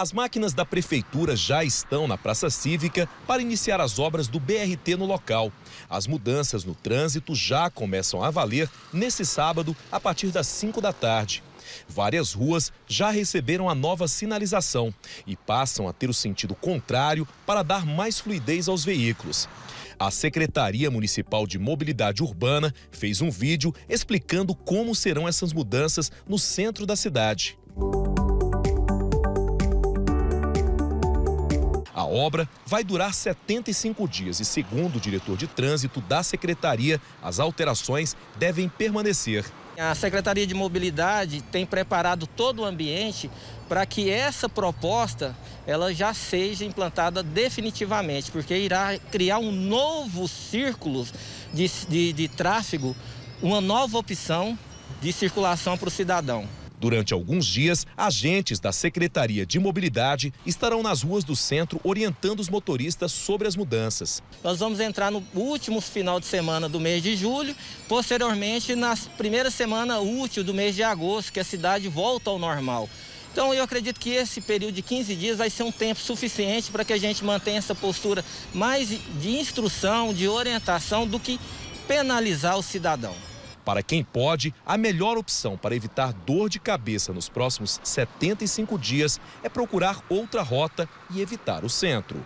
As máquinas da prefeitura já estão na Praça Cívica para iniciar as obras do BRT no local. As mudanças no trânsito já começam a valer nesse sábado, a partir das 5 da tarde. Várias ruas já receberam a nova sinalização e passam a ter o sentido contrário para dar mais fluidez aos veículos. A Secretaria Municipal de Mobilidade Urbana fez um vídeo explicando como serão essas mudanças no centro da cidade. A obra vai durar 75 dias e, segundo o diretor de trânsito da secretaria, as alterações devem permanecer. A Secretaria de Mobilidade tem preparado todo o ambiente para que essa proposta ela já seja implantada definitivamente, porque irá criar um novo círculo de, de, de tráfego, uma nova opção de circulação para o cidadão. Durante alguns dias, agentes da Secretaria de Mobilidade estarão nas ruas do centro orientando os motoristas sobre as mudanças. Nós vamos entrar no último final de semana do mês de julho, posteriormente na primeira semana útil do mês de agosto, que a cidade volta ao normal. Então eu acredito que esse período de 15 dias vai ser um tempo suficiente para que a gente mantenha essa postura mais de instrução, de orientação, do que penalizar o cidadão. Para quem pode, a melhor opção para evitar dor de cabeça nos próximos 75 dias é procurar outra rota e evitar o centro.